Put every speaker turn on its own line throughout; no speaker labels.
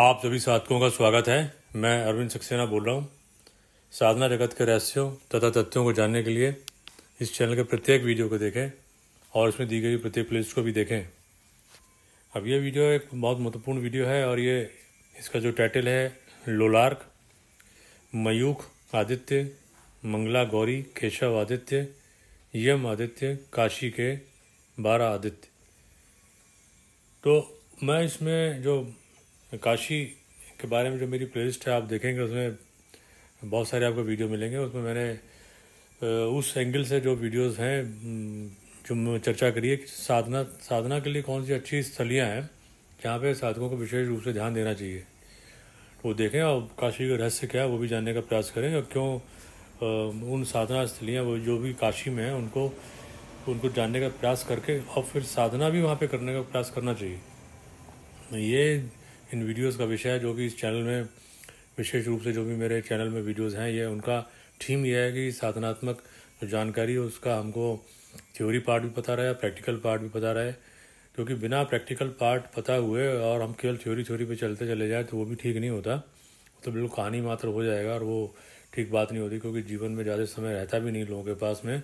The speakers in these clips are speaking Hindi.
आप सभी साधकों का स्वागत है मैं अरविंद सक्सेना बोल रहा हूँ साधना जगत के रहस्यों तथा तथ्यों को जानने के लिए इस चैनल के प्रत्येक वीडियो को देखें और इसमें दी गई प्रत्येक प्लेलिस्ट को भी देखें अब यह वीडियो एक बहुत महत्वपूर्ण वीडियो है और ये इसका जो टाइटल है लोलार्क मयूख आदित्य मंगला गौरी केशव आदित्य यम आदित्य काशी के बारह आदित्य तो मैं इसमें जो काशी के बारे में जो मेरी प्लेलिस्ट है आप देखेंगे उसमें बहुत सारे आपको वीडियो मिलेंगे उसमें मैंने उस एंगल से जो वीडियोस हैं जो चर्चा करी है कि साधना साधना के लिए कौन सी अच्छी स्थलियाँ हैं जहाँ पे साधकों को विशेष रूप से ध्यान देना चाहिए तो वो देखें और काशी का रहस्य क्या है वो भी जानने का प्रयास करें और क्यों उन साधना स्थलियाँ वो जो भी काशी में हैं उनको उनको जानने का प्रयास करके और फिर साधना भी वहाँ पे करने का प्रयास करना चाहिए ये इन वीडियोस का विषय जो कि इस चैनल में विशेष रूप से जो भी मेरे चैनल में वीडियोस हैं ये उनका थीम यह है कि साधनात्मक जो जानकारी है उसका हमको थ्योरी पार्ट भी पता रहे प्रैक्टिकल पार्ट भी पता रहे क्योंकि बिना प्रैक्टिकल पार्ट पता हुए और हम केवल थ्योरी थ्योरी पे चलते चले जाएँ तो वो भी ठीक नहीं होता तो बिल्कुल कहानी मात्र हो जाएगा और वो ठीक बात नहीं होती क्योंकि जीवन में ज़्यादा समय रहता भी नहीं लोगों के पास में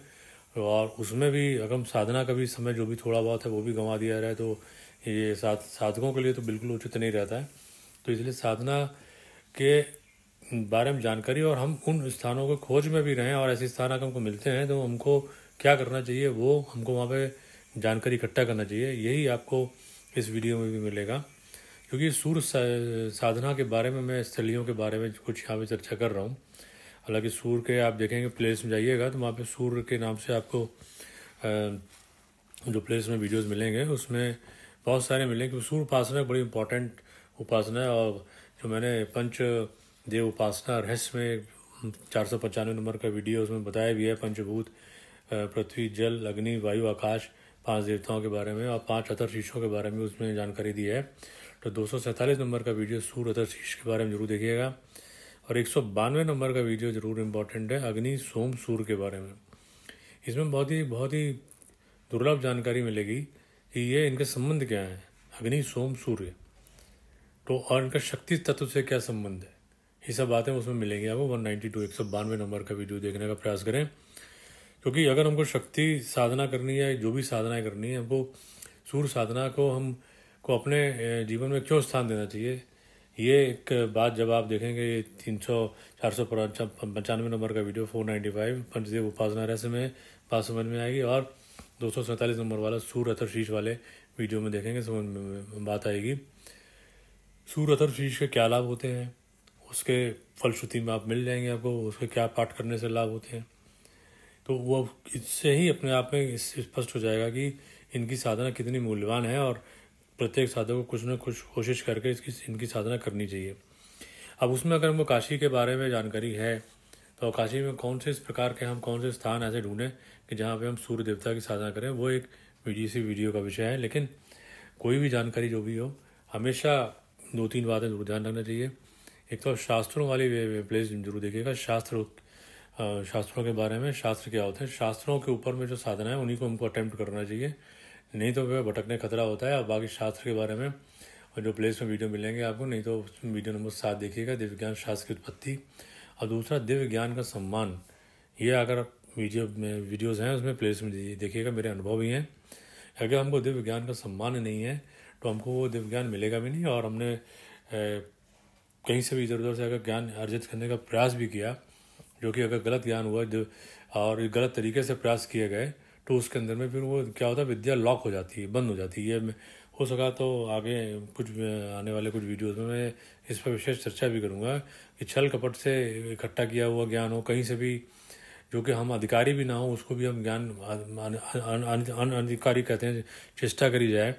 और उसमें भी अगर हम साधना का भी समय जो भी थोड़ा बहुत है वो भी गंवा दिया जाए तो ये साध साधकों के लिए तो बिल्कुल उचित नहीं रहता है तो इसलिए साधना के बारे में जानकारी और हम उन स्थानों के खोज में भी रहें और ऐसे स्थान अगर हमको मिलते हैं तो हमको क्या करना चाहिए वो हमको वहाँ पे जानकारी इकट्ठा करना चाहिए यही आपको इस वीडियो में भी मिलेगा क्योंकि सूर्य साधना के बारे में मैं स्थलियों के बारे में कुछ यहाँ पे चर्चा कर रहा हूँ हालांकि सूर्य के आप देखेंगे प्लेस में जाइएगा तो वहाँ पे सूर्य के नाम से आपको जो प्लेस में वीडियोस मिलेंगे उसमें बहुत सारे मिले क्योंकि सूर्य उपासना बड़ी इंपॉर्टेंट उपासना है और जो मैंने पंच देव उपासना रहस्य में चार सौ पचानवे नंबर का वीडियो उसमें बताया भी है पंचभूत पृथ्वी जल अग्नि वायु आकाश पांच देवताओं के बारे में और पांच अतर शीशों के बारे में उसमें जानकारी दी है तो दो नंबर का वीडियो सूर्य अतर शीश के बारे में जरूर देखिएगा और एक नंबर का वीडियो ज़रूर इम्पोर्टेंट है अग्नि सोम सूर्य के बारे में इसमें बहुत ही बहुत ही दुर्लभ जानकारी मिलेगी कि ये इनके संबंध क्या है अग्नि सोम सूर्य तो और इनका शक्ति तत्व से क्या संबंध है ये सब बातें उसमें मिलेंगी आपको वन नाइन्टी टू एक सौ बानवे नंबर का वीडियो देखने का प्रयास करें क्योंकि अगर हमको शक्ति साधना करनी है जो भी साधनाएं करनी है हमको सूर्य साधना को हम को अपने जीवन में क्यों स्थान देना चाहिए ये एक बात जब आप देखेंगे ये तीन सौ चार सौ पंचानवे नंबर का वीडियो फोर नाइन्टी फाइव पंचदेव उपासना रहस्य में बात समझ में आएगी और दो सौ सैंतालीस नंबर वाला सूर अथर शीश वाले वीडियो में देखेंगे समझ में बात आएगी सूर अथर शीश के क्या लाभ होते हैं उसके फलश्रुति में आप मिल जाएंगे आपको उसके क्या पाठ करने से लाभ होते हैं तो वो इससे ही अपने आप में स्पष्ट हो जाएगा कि इनकी साधना कितनी मूल्यवान है और प्रत्येक साधक को कुछ ना कुछ कोशिश करके इसकी इनकी साधना करनी चाहिए अब उसमें अगर हमको काशी के बारे में जानकारी है तो काशी में कौन से इस प्रकार के हम कौन से स्थान ऐसे ढूंढें कि जहाँ पे हम सूर्य देवता की साधना करें वो एक सी वीडियो का विषय है लेकिन कोई भी जानकारी जो भी हो हमेशा दो तीन बातें जरूर ध्यान रखना चाहिए एक तो शास्त्रों वाली प्लेस जरूर देखिएगा शास्त्र शास्त्रों के बारे में शास्त्र क्या होते हैं शास्त्रों के ऊपर में जो साधना है उन्हीं को हमको अटैम्प्ट करना चाहिए नहीं तो वह भटकने खतरा होता है और बाकी शास्त्र के बारे में और जो प्लेस में वीडियो मिलेंगे आपको नहीं तो वीडियो नंबर सात देखिएगा दिव्यज्ञान शास्त्र की उत्पत्ति और दूसरा दिव्य ज्ञान का सम्मान ये अगर वीडियो में वीडियोज़ हैं उसमें प्लेस में देखिएगा मेरे अनुभव ही हैं अगर हमको दिव्य ज्ञान का सम्मान नहीं है तो हमको वो दिव्य ज्ञान मिलेगा भी नहीं और हमने ए, कहीं से भी इधर उधर से अगर ज्ञान अर्जित करने का प्रयास भी किया जो कि अगर गलत ज्ञान हुआ जो और गलत तरीके से प्रयास किए गए तो उसके अंदर में फिर वो क्या होता है विद्या लॉक हो जाती है बंद हो जाती है हो सका तो आगे कुछ आने वाले कुछ वीडियोस में मैं इस पर विशेष चर्चा भी करूँगा कि छल कपट से इकट्ठा किया हुआ ज्ञान हो कहीं से भी जो कि हम अधिकारी भी ना हो उसको भी हम ज्ञान अनधिकारी कहते हैं चेष्टा करी जाए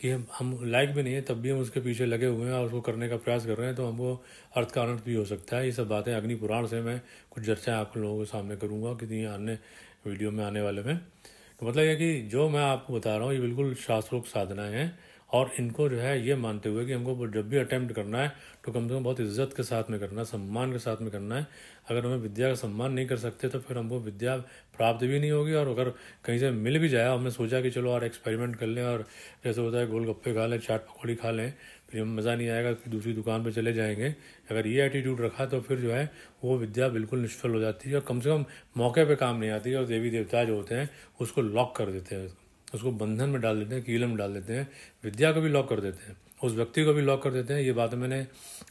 कि हम हम लायक भी नहीं है तब भी हम उसके पीछे लगे हुए हैं और उसको करने का प्रयास कर रहे हैं तो हमको अर्थ का अनर्थ भी हो सकता है ये सब बातें अग्नि पुराण से मैं कुछ चर्चाएँ आप लोगों के सामने करूँगा कितनी अन्य वीडियो में आने वाले में तो मतलब यह कि जो मैं आपको बता रहा हूँ ये बिल्कुल शास्त्रोक्त साधनाएं हैं और इनको जो है ये मानते हुए कि हमको जब भी अटैम्प्ट करना है तो कम से कम बहुत इज्जत के साथ में करना है सम्मान के साथ में करना है अगर हमें विद्या का सम्मान नहीं कर सकते तो फिर हमको विद्या प्राप्त भी नहीं होगी और अगर कहीं से मिल भी जाए हमने सोचा कि चलो और एक्सपेरिमेंट कर लें और जैसे होता है गोलगप्पे खा लें चाट पकौड़ी खा लें फिर हमें मज़ा नहीं आएगा कि दूसरी दुकान पर चले जाएंगे अगर ये एटीट्यूड रखा तो फिर जो है वो विद्या बिल्कुल निष्फल हो जाती है और कम से कम मौके पर काम नहीं आती और देवी देवता जो होते हैं उसको लॉक कर देते हैं उसको बंधन में डाल देते हैं कीलम में डाल देते हैं विद्या को भी लॉक कर देते हैं उस व्यक्ति को भी लॉक कर देते हैं ये बात मैंने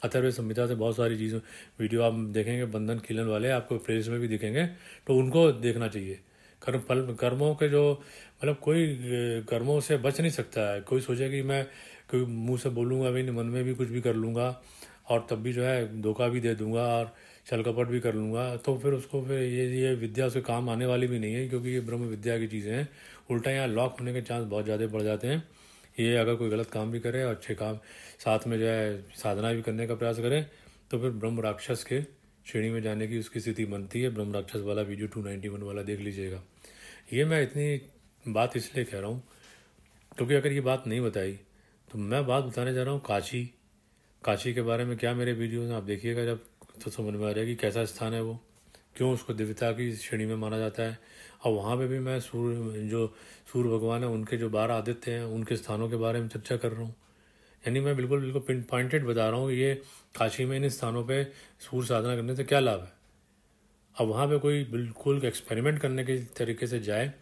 अथर्व संहिता से बहुत सारी चीज़ वीडियो आप देखेंगे बंधन कीलन वाले आपको प्लेलिस्ट में भी दिखेंगे तो उनको देखना चाहिए कर्म फल कर्मों के जो मतलब कोई कर्मों से बच नहीं सकता है कोई सोचे कि मैं क्योंकि मुंह से बोलूँगा भी नहीं मन में भी कुछ भी कर लूँगा और तब भी जो है धोखा भी दे दूँगा और छल कपट भी कर लूँगा तो फिर उसको फिर ये ये विद्या उसके काम आने वाली भी नहीं है क्योंकि ये ब्रह्म विद्या की चीज़ें हैं उल्टा यहाँ लॉक होने के चांस बहुत ज़्यादा बढ़ जाते हैं ये अगर कोई गलत काम भी करे और अच्छे काम साथ में जो है साधना भी करने का प्रयास करें तो फिर ब्रह्म राक्षस के श्रेणी में जाने की उसकी स्थिति बनती है ब्रह्म राक्षस वाला वीडियो टू नाइन्टी वन वाला देख लीजिएगा ये मैं इतनी बात इसलिए कह रहा हूँ क्योंकि अगर ये बात नहीं बताई तो मैं बात बताने जा रहा हूँ काशी काशी के बारे में क्या मेरे वीडियोज आप देखिएगा जब तो समझ में आ जाएगी कैसा स्थान है वो क्यों उसको दिव्यता की श्रेणी में माना जाता है और वहाँ पे भी मैं सूर्य जो सूर्य भगवान है उनके जो बारह आदित्य हैं उनके स्थानों के बारे में चर्चा कर रहा हूँ यानी मैं बिल्कुल बिल्कुल पिन पॉइंटेड बता रहा हूँ कि ये काशी में इन स्थानों पे सूर्य साधना करने से क्या लाभ है अब वहाँ पर कोई बिल्कुल एक्सपेरिमेंट करने के तरीके से जाए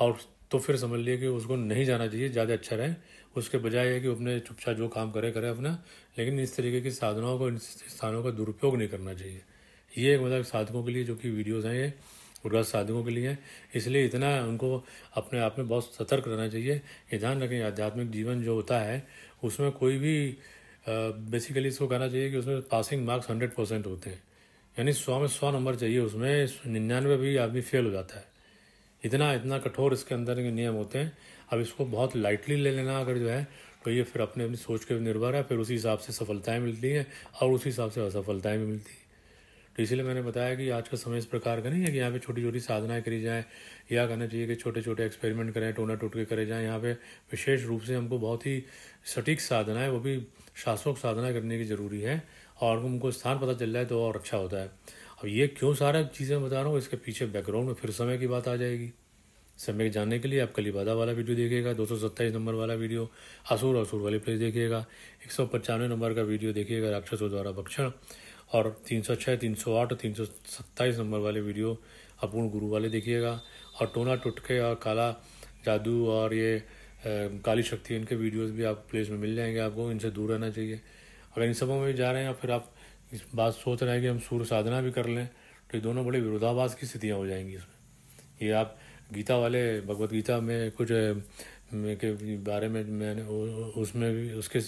और तो फिर समझ लिए कि उसको नहीं जाना चाहिए ज़्यादा अच्छा रहे उसके बजाय है कि अपने चुपचाप जो काम करे करे अपना लेकिन इस तरीके की साधनाओं को इन स्थानों का दुरुपयोग नहीं करना चाहिए ये एक मतलब साधकों के लिए जो कि वीडियोज़ हैं ये उर्वरक साधकों के लिए हैं इसलिए इतना उनको अपने आप में बहुत सतर्क रहना चाहिए कि ध्यान रखें आध्यात्मिक जीवन जो होता है उसमें कोई भी बेसिकली इसको कहना चाहिए कि उसमें पासिंग मार्क्स हंड्रेड परसेंट होते हैं यानी सौ में सौ नंबर चाहिए उसमें निन्यानवे भी आदमी फेल हो जाता है इतना इतना कठोर इसके अंदर के नियम होते हैं अब इसको बहुत लाइटली ले लेना अगर जो है तो ये फिर अपने अपनी सोच के निर्भर है फिर उसी हिसाब से सफलताएं मिलती हैं और उसी हिसाब से असफलताएं भी मिलती हैं तो इसलिए मैंने बताया कि आज का समय इस प्रकार का नहीं है कि यहाँ पे छोटी छोटी साधनाएं करी जाएं या कहना चाहिए कि छोटे छोटे एक्सपेरिमेंट करें टोना टोटके करे जाएं यहाँ पे विशेष रूप से हमको बहुत ही सटीक साधनाएं वो भी शाश्वत साधना करने की ज़रूरी है और हमको स्थान पता चल जाए तो और अच्छा होता है अब ये क्यों सारा चीज़ें बता रहा हूँ इसके पीछे बैकग्राउंड में फिर समय की बात आ जाएगी समय के जानने के लिए आप कलीबादा वाला वीडियो देखिएगा दो नंबर वाला वीडियो असूर असूर वाली प्लेस देखिएगा एक नंबर का वीडियो देखिएगा राक्षसों द्वारा भक्षण और तीन सौ छः तीन सौ आठ तीन सौ सत्ताईस नंबर वाले वीडियो अपूर्ण गुरु वाले देखिएगा और टोना टुटके और काला जादू और ये काली शक्ति इनके वीडियोस भी आप प्लेस में मिल जाएंगे आपको इनसे दूर रहना चाहिए अगर इन सबों में जा रहे हैं और फिर आप इस बात सोच रहे हैं कि हम सूर्य साधना भी कर लें तो ये दोनों बड़े विरोधाभास की स्थितियाँ हो जाएंगी इसमें ये आप गीता वाले भगवत गीता में कुछ में के बारे में मैंने उसमें भी उसके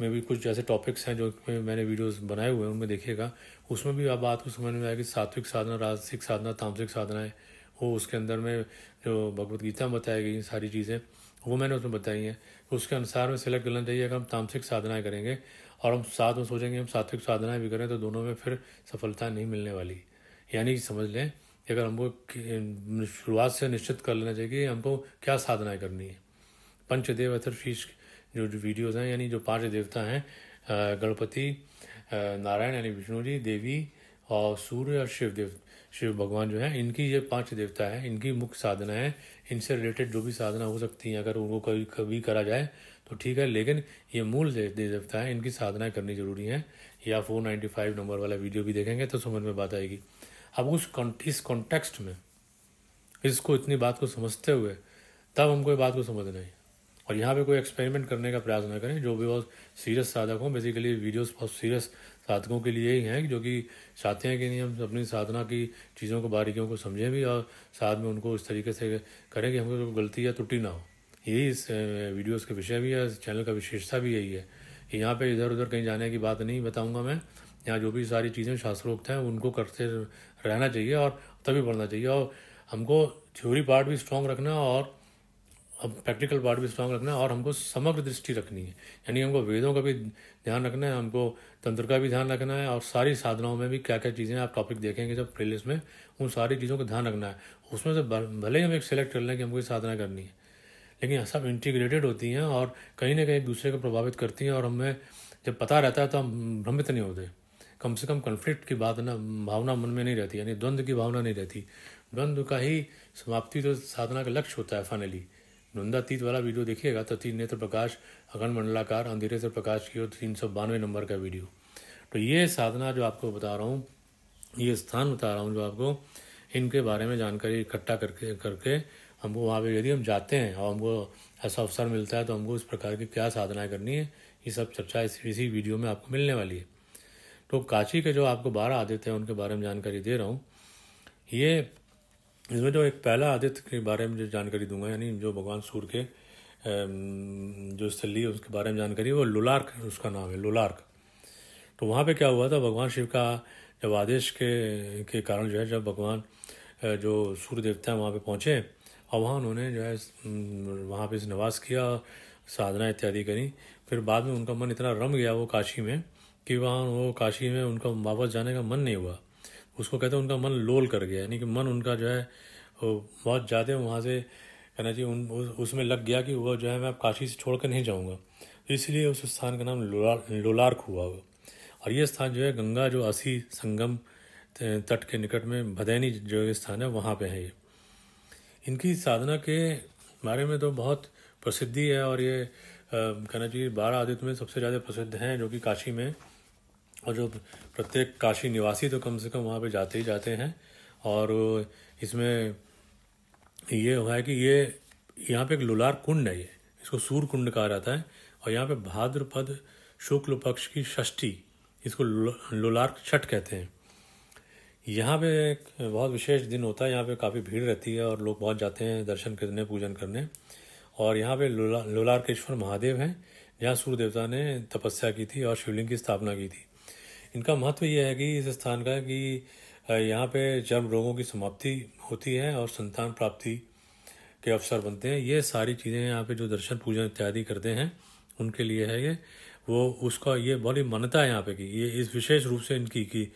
में भी कुछ ऐसे टॉपिक्स हैं जो मैंने वीडियोस बनाए हुए हैं उनमें देखिएगा उसमें भी आप बात को समझ में आएगी सात्विक साधना राजसिक साधना तामसिक साधनाएँ वो उसके अंदर में जो भगवत गीता में बताई गई सारी चीज़ें वो मैंने उसमें बताई हैं उसके अनुसार में सेलेक्ट करना चाहिए अगर हम तामसिक साधनाएँ करेंगे और हम साथ में सोचेंगे हम सात्विक साधनाएं भी करें तो दोनों में फिर सफलता नहीं मिलने वाली यानी कि समझ लें कि अगर हमको शुरुआत से निश्चित कर लेना चाहिए कि हमको क्या साधनाएं करनी है पंचदेव अथर शीश जो वीडियोज़ हैं यानी जो पाँच देवता हैं गणपति नारायण यानी विष्णु जी देवी और सूर्य और शिव देव शिव भगवान जो है इनकी ये पांच देवता है इनकी मुख्य साधना है इनसे रिलेटेड जो भी साधना हो सकती है अगर उनको कभी कभी करा जाए तो ठीक है लेकिन ये मूल देवता है इनकी साधना करनी जरूरी है या फोर नाइन्टी फाइव नंबर वाला वीडियो भी देखेंगे तो समझ में बात आएगी अब उस इस कॉन्टेक्स्ट में इसको इतनी बात को समझते हुए तब हमको ये बात को समझना है और यहाँ पे कोई एक्सपेरिमेंट करने का प्रयास ना करें जो भी बहुत सीरियस साधक हों बेसिकली वीडियोस बहुत सीरियस साधकों के लिए ही हैं जो कि चाहते हैं कि नहीं हम अपनी साधना की चीज़ों को बारीकियों को समझें भी और साथ में उनको इस तरीके से करें कि हमको गलती या त्रुटि ना हो यही इस वीडियोस का विषय भी है इस चैनल का विशेषता भी यही है कि यहाँ पे इधर उधर कहीं जाने की बात नहीं बताऊंगा मैं यहाँ जो भी सारी चीज़ें शास्त्रोक्त हैं उनको करते रहना चाहिए और तभी पढ़ना चाहिए और हमको थ्योरी पार्ट भी स्ट्रांग रखना और अब प्रैक्टिकल पार्ट भी स्ट्रांग रखना है और हमको समग्र दृष्टि रखनी है यानी हमको वेदों का भी ध्यान रखना है हमको तंत्र का भी ध्यान रखना है और सारी साधनाओं में भी क्या क्या चीज़ें आप टॉपिक देखेंगे जब प्लेलिस्ट में उन सारी चीज़ों का ध्यान रखना है उसमें से भले ही हम एक सेलेक्ट कर लें कि हमको ये साधना करनी है लेकिन सब इंटीग्रेटेड होती हैं और कहीं ना कहीं एक दूसरे को प्रभावित करती हैं और हमें जब पता रहता है तो हम भ्रमित नहीं होते कम से कम कन्फ्लिक्ट की बात ना भावना मन में नहीं रहती यानी द्वंद्व की भावना नहीं रहती द्वंद्व का ही समाप्ति तो साधना का लक्ष्य होता है फाइनली द्वंद्वातीत वाला वीडियो देखिएगा तो तीन नेत्र प्रकाश अगन मंडलाकार अंधेरे से प्रकाश की और तीन सौ बानवे नंबर का वीडियो तो ये साधना जो आपको बता रहा हूँ ये स्थान बता रहा हूँ जो आपको इनके बारे में जानकारी इकट्ठा करके करके हमको वहाँ पे यदि हम जाते हैं और हमको ऐसा अवसर मिलता है तो हमको इस प्रकार की क्या साधनाएं करनी है ये सब चर्चा इस इसी वीडियो में आपको मिलने वाली है तो काशी के जो आपको बारह आदित्य हैं उनके बारे में जानकारी दे रहा हूँ ये इसमें जो एक पहला आदित्य के बारे में जो जानकारी दूंगा यानी जो भगवान सूर्य के जो स्थली है उसके बारे में जानकारी वो लुलार्क उसका नाम है लुलार्क तो वहाँ पे क्या हुआ था भगवान शिव का जब आदेश के के कारण जो है जब भगवान जो सूर्य देवता है वहाँ पे पहुँचे और वहाँ उन्होंने जो है वहाँ पे निवास किया साधना इत्यादि करी फिर बाद में उनका मन इतना रम गया वो काशी में कि वहाँ वो काशी में उनका वापस जाने का मन नहीं हुआ उसको कहते हैं उनका मन लोल कर गया यानी कि मन उनका जो है बहुत ज़्यादा वहाँ से कहना चाहिए उन उसमें लग गया कि वह जो है मैं अब काशी से छोड़ कर नहीं जाऊँगा इसलिए उस स्थान का नाम लोलार लोलार्क हुआ वो और ये स्थान जो है गंगा जो असी संगम तट के निकट में भदैनी जो स्थान है वहाँ पे है ये इनकी साधना के बारे में तो बहुत प्रसिद्धि है और ये कहना चाहिए बारह आदित्य में सबसे ज़्यादा प्रसिद्ध हैं जो कि काशी में और जो प्रत्येक काशी निवासी तो कम से कम वहाँ पे जाते ही जाते हैं और इसमें ये हुआ है कि ये यहाँ पे एक लुलार कुंड है ये इसको सूर कुंड कहा जाता है और यहाँ पे भाद्रपद शुक्ल पक्ष की षष्ठी इसको लुलार छठ कहते हैं यहाँ पे एक बहुत विशेष दिन होता है यहाँ पे काफ़ी भीड़ रहती है और लोग बहुत जाते हैं दर्शन करने पूजन करने और यहाँ पे लोला लोलारकेश्वर महादेव हैं जहाँ सूर्य देवता ने तपस्या की थी और शिवलिंग की स्थापना की थी इनका महत्व यह है कि इस स्थान का कि यहाँ पे जन्म रोगों की समाप्ति होती है और संतान प्राप्ति के अवसर बनते हैं ये सारी चीज़ें यहाँ पे जो दर्शन पूजन इत्यादि करते हैं उनके लिए है ये वो उसका ये बड़ी मान्यता है यहाँ पे कि ये इस विशेष रूप से इनकी कि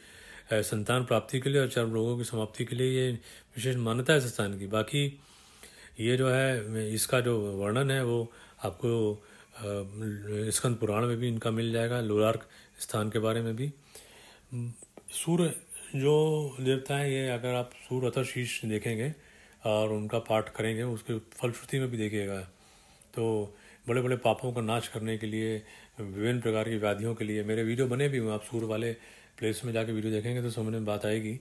संतान प्राप्ति के लिए और चर्म रोगों की समाप्ति के लिए ये विशेष मान्यता है संस्थान की बाकी ये जो है इसका जो वर्णन है वो आपको स्कंद पुराण में भी इनका मिल जाएगा लोलार्क स्थान के बारे में भी सूर्य जो देवता है ये अगर आप सूर्य अथवा शीर्ष देखेंगे और उनका पाठ करेंगे उसके फलश्रुति में भी देखिएगा तो बड़े बड़े पापों का नाश करने के लिए विभिन्न प्रकार की व्याधियों के लिए मेरे वीडियो बने भी हुए आप सूर्य वाले प्लेस में जाके वीडियो देखेंगे तो समझ में बात आएगी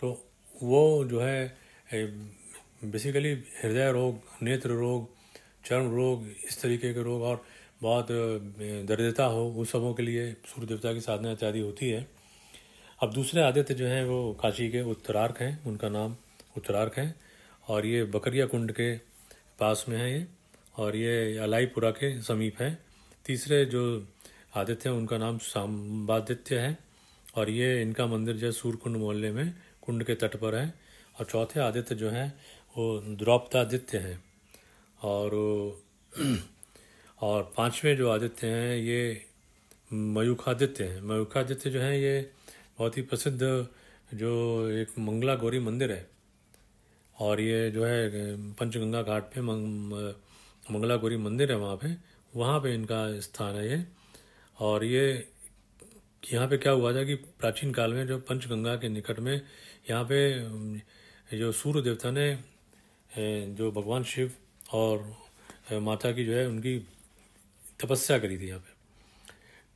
तो वो जो है बेसिकली हृदय रोग नेत्र रोग चर्म रोग इस तरीके के रोग और बहुत दर्दता हो उस सबों के लिए सूर्य देवता की साधना इत्यादि होती है अब दूसरे आदित्य जो हैं वो काशी के उत्तरार्क हैं उनका नाम उत्तरार्क है और ये बकरिया कुंड के पास में है ये और ये अलाईपुरा के समीप हैं तीसरे जो आदित्य हैं उनका नाम साम्बादित्य है और ये इनका मंदिर जो है सूरकुंड मोहल्ले में कुंड के तट पर है और चौथे आदित्य जो हैं वो द्रौपदादित्य हैं और और पांचवे जो आदित्य हैं ये मयूखादित्य हैं मयूखादित्य जो हैं ये बहुत ही प्रसिद्ध जो एक मंगला गौरी मंदिर है और ये जो है पंचगंगा घाट पे मंग, मंगला गौरी मंदिर है वहाँ पे वहाँ पे इनका स्थान है ये और ये कि यहाँ पे क्या हुआ था कि प्राचीन काल में जो पंचगंगा के निकट में यहाँ पे जो सूर्य देवता ने जो भगवान शिव और माता की जो है उनकी तपस्या करी थी यहाँ पे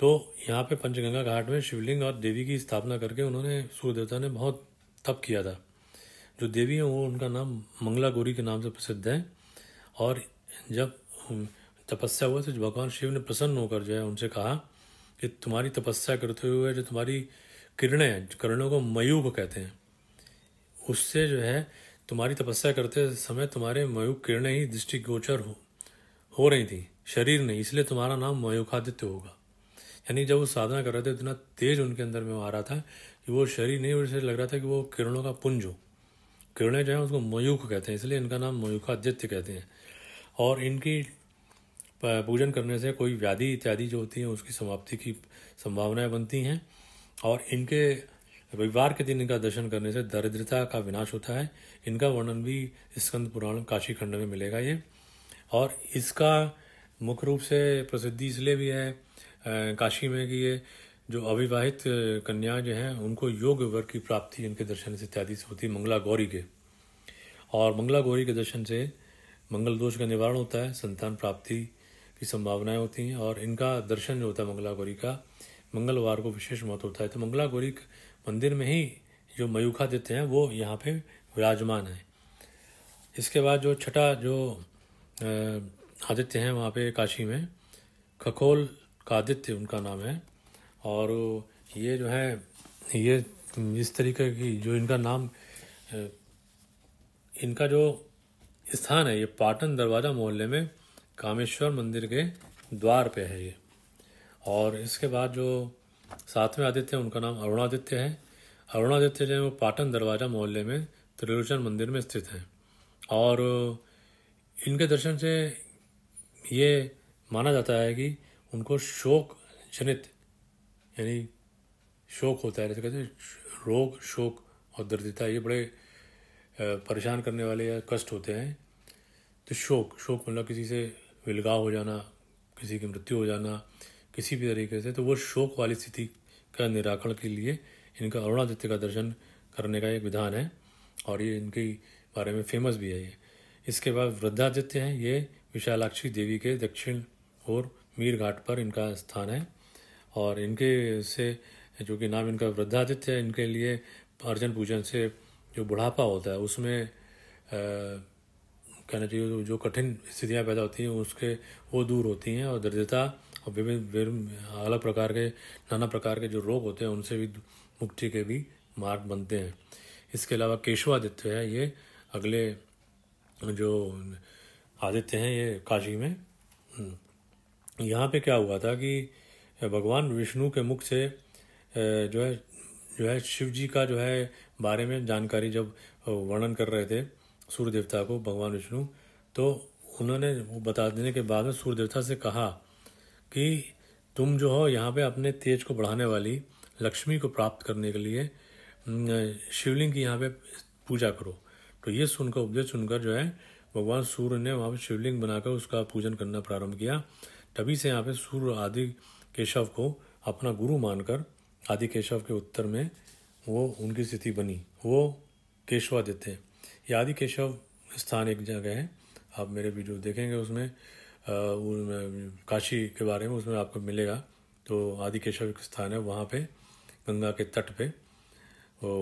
तो यहाँ पे पंचगंगा घाट में शिवलिंग और देवी की स्थापना करके उन्होंने सूर्य देवता ने बहुत तप किया था जो देवी हैं वो उनका नाम मंगला गौरी के नाम से प्रसिद्ध है और जब तपस्या हुआ तो भगवान शिव ने प्रसन्न होकर जो है उनसे कहा कि तुम्हारी तपस्या करते हुए जो तुम्हारी किरणें हैं किरणों को मयूख कहते हैं उससे जो है तुम्हारी तपस्या करते समय तुम्हारे मयूक किरणें ही दृष्टिगोचर हो हो रही थी शरीर नहीं इसलिए तुम्हारा नाम मयूखादित्य होगा यानी जब वो साधना कर रहे थे इतना तेज उनके अंदर में आ रहा था कि वो शरीर नहीं उसे लग रहा था कि वो किरणों का पुंज हो किरणें जो हैं उसको मयूख कहते हैं इसलिए इनका नाम मयूखादित्य कहते हैं और इनकी पूजन करने से कोई व्याधि इत्यादि जो होती है उसकी समाप्ति की संभावनाएं बनती हैं और इनके रविवार के दिन इनका दर्शन करने से दरिद्रता का विनाश होता है इनका वर्णन भी स्कंद पुराण काशी खंड में मिलेगा ये और इसका मुख्य रूप से प्रसिद्धि इसलिए भी है काशी में कि ये जो अविवाहित कन्या जो हैं उनको योग वर्ग की प्राप्ति इनके दर्शन से इत्यादि से होती है मंगला गौरी के और मंगला गौरी के दर्शन से मंगल दोष का निवारण होता है संतान प्राप्ति की संभावनाएं होती हैं और इनका दर्शन जो होता है मंगला गौरी का मंगलवार को विशेष महत्व होता है तो मंगला गौरी मंदिर में ही जो मयूखा देते हैं वो यहाँ पे विराजमान है इसके बाद जो छठा जो आदित्य हैं वहाँ पे काशी में खखोल का आदित्य उनका नाम है और ये जो है ये इस तरीके की जो इनका नाम इनका जो स्थान है ये पाटन दरवाज़ा मोहल्ले में कामेश्वर मंदिर के द्वार पे है ये और इसके बाद जो सातवें आदित्य हैं उनका नाम अरुणादित्य है अरुणादित्य जो है वो पाटन दरवाज़ा मोहल्ले में त्रिलोचन मंदिर में स्थित हैं और इनके दर्शन से ये माना जाता है कि उनको शोक जनित यानी शोक होता है जैसे कहते हैं रोग शोक और दर्दिता ये बड़े परेशान करने वाले या कष्ट होते हैं तो शोक शोक मतलब किसी से विलगाव हो जाना किसी की मृत्यु हो जाना किसी भी तरीके से तो वो शोक वाली स्थिति का निराकरण के लिए इनका अरुणादित्य का दर्शन करने का एक विधान है और ये इनके बारे में फेमस भी है ये इसके बाद वृद्धादित्य हैं ये विशालाक्षी देवी के दक्षिण और मीर घाट पर इनका स्थान है और इनके से जो कि नाम इनका वृद्धादित्य है इनके लिए अर्जन पूजन से जो बुढ़ापा होता है उसमें कहना चाहिए जो कठिन स्थितियाँ पैदा होती हैं उसके वो दूर होती हैं और दरिद्रता और विभिन्न अलग प्रकार के नाना प्रकार के जो रोग होते हैं उनसे भी मुक्ति के भी मार्ग बनते हैं इसके अलावा केशवादित्य है ये अगले जो आदित्य हैं ये काशी में हम्म। यहाँ पे क्या हुआ था कि भगवान विष्णु के मुख से जो है जो है शिव जी का जो है बारे में जानकारी जब वर्णन कर रहे थे सूर्य देवता को भगवान विष्णु तो उन्होंने वो बता देने के बाद में सूर्य देवता से कहा कि तुम जो हो यहाँ पे अपने तेज को बढ़ाने वाली लक्ष्मी को प्राप्त करने के लिए शिवलिंग की यहाँ पे पूजा करो तो ये सुनकर उपदेश सुनकर जो है भगवान सूर्य ने वहाँ पे शिवलिंग बनाकर उसका पूजन करना प्रारंभ किया तभी से यहाँ पे सूर्य आदि केशव को अपना गुरु मानकर आदि केशव के उत्तर में वो उनकी स्थिति बनी वो केशवा देते हैं यादि केशव स्थान एक जगह है आप मेरे वीडियो देखेंगे उसमें वो काशी के बारे में उसमें आपको मिलेगा तो आदि केशव एक स्थान है वहाँ पे गंगा के तट पे वो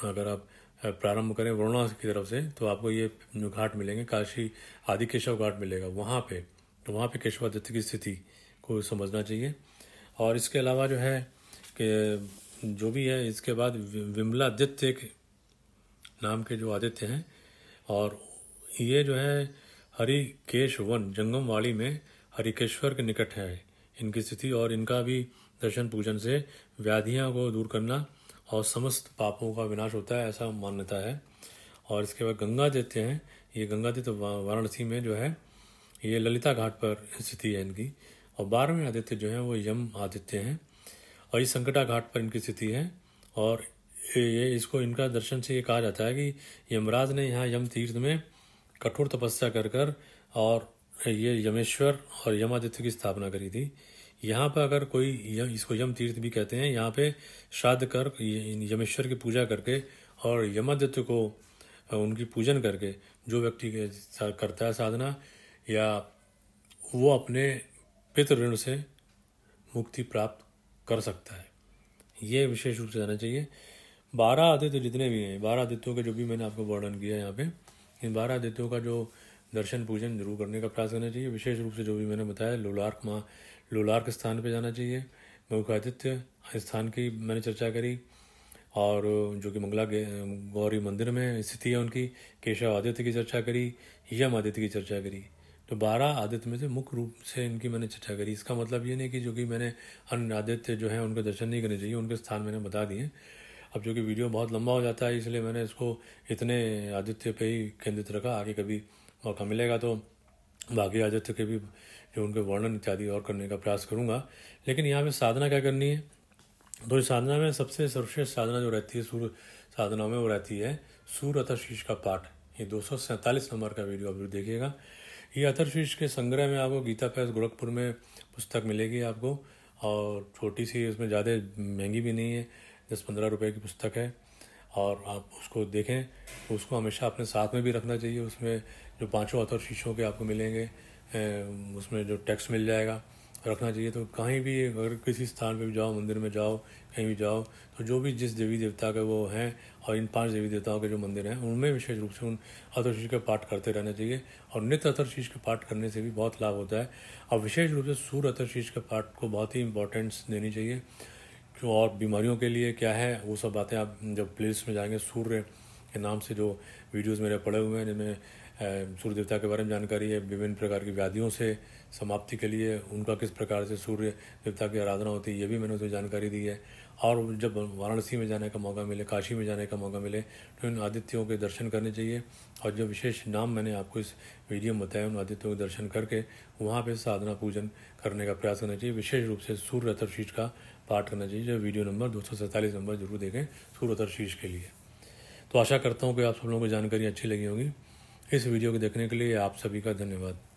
तो अगर आप प्रारंभ करें वरुणा की तरफ से तो आपको ये घाट मिलेंगे काशी आदि केशव घाट मिलेगा वहाँ पे तो वहाँ पे केशवादित्य की स्थिति को समझना चाहिए और इसके अलावा जो है कि जो भी है इसके बाद विमलादित्य एक नाम के जो आदित्य हैं और ये जो है हरिकेश वन वाली में हरिकेश्वर के निकट है इनकी स्थिति और इनका भी दर्शन पूजन से व्याधियां को दूर करना और समस्त पापों का विनाश होता है ऐसा मान्यता है और इसके बाद गंगा देते हैं ये गंगा देते वाराणसी में जो है ये ललिता घाट पर स्थिति है इनकी और बारहवें आदित्य जो हैं वो यम आदित्य हैं और ये संकटा घाट पर इनकी स्थिति है और ये इसको इनका दर्शन से ये कहा जाता है कि यमराज ने यहाँ यम तीर्थ में कठोर तपस्या कर कर और ये यमेश्वर और यमादित्य की स्थापना करी थी यहाँ पर अगर कोई यम, इसको यम तीर्थ भी कहते हैं यहाँ पे श्राद्ध कर यमेश्वर की पूजा करके और यमादित्य को उनकी पूजन करके जो व्यक्ति के करता है साधना या वो अपने पितृण से मुक्ति प्राप्त कर सकता है ये विशेष रूप से जाना चाहिए बारह आदित्य जितने भी हैं बारह आदित्यों के जो भी मैंने आपको वर्णन किया है यहाँ पे इन बारह आदित्यों का जो दर्शन पूजन जरूर करने का प्रयास करना चाहिए विशेष रूप से जो भी मैंने बताया लोलार्क माँ लोलार्क स्थान पर जाना चाहिए आदित्य स्थान की मैंने चर्चा करी और जो कि मंगला गौरी मंदिर में स्थिति है उनकी केशव आदित्य की चर्चा करी यम आदित्य की चर्चा करी तो बारह आदित्य में से मुख्य रूप से इनकी मैंने चर्चा करी इसका मतलब ये नहीं कि जो कि मैंने अन्य आदित्य जो है उनके दर्शन नहीं करने चाहिए उनके स्थान मैंने बता दिए अब जो कि वीडियो बहुत लंबा हो जाता है इसलिए मैंने इसको इतने आदित्य पे ही केंद्रित रखा आगे कभी मौका मिलेगा तो बाकी आदित्य के भी जो उनके वर्णन इत्यादि और करने का प्रयास करूँगा लेकिन यहाँ पर साधना क्या करनी है तो इस साधना में सबसे सर्वश्रेष्ठ साधना जो रहती है सूर्य साधना में वो रहती है सूर्य अथर शीर्ष का पाठ ये दो नंबर का वीडियो आप देखिएगा ये अथर शीर्ष के संग्रह में आपको गीता पैस गोरखपुर में पुस्तक मिलेगी आपको और छोटी सी उसमें ज़्यादा महंगी भी नहीं है दस पंद्रह रुपये की पुस्तक है और आप उसको देखें तो उसको हमेशा अपने साथ में भी रखना चाहिए उसमें जो पांचों अथर शीशों के आपको मिलेंगे उसमें जो टेक्स्ट मिल जाएगा रखना चाहिए तो कहीं भी अगर किसी स्थान पर भी जाओ मंदिर में जाओ कहीं भी जाओ तो जो भी जिस देवी देवता के वो हैं और इन पांच देवी देवताओं के जो मंदिर हैं उनमें विशेष रूप से उन अतरशीष का पाठ करते रहना चाहिए और नित्य शीश का पाठ करने से भी बहुत लाभ होता है और विशेष रूप से सूर्य शीश के पाठ को बहुत ही इंपॉर्टेंस देनी चाहिए जो और बीमारियों के लिए क्या है वो सब बातें आप जब प्ले में जाएंगे सूर्य के नाम से जो वीडियोज़ मेरे पड़े हुए हैं जिनमें सूर्य देवता के बारे में जानकारी है विभिन्न प्रकार की व्याधियों से समाप्ति के लिए उनका किस प्रकार से सूर्य देवता की आराधना होती है ये भी मैंने उसे जानकारी दी है और जब वाराणसी में जाने का मौका मिले काशी में जाने का मौका मिले तो इन आदित्यों के दर्शन करने चाहिए और जो विशेष नाम मैंने आपको इस वीडियो में बताया उन आदित्यों के दर्शन करके वहाँ पर साधना पूजन करने का प्रयास करना चाहिए विशेष रूप से सूर्य रतभ शीट का पाठ करना चाहिए जो वीडियो नंबर दो नंबर जरूर देखें सूरत और शीश के लिए तो आशा करता हूँ कि आप सब लोगों को जानकारी अच्छी लगी होगी इस वीडियो को देखने के लिए आप सभी का धन्यवाद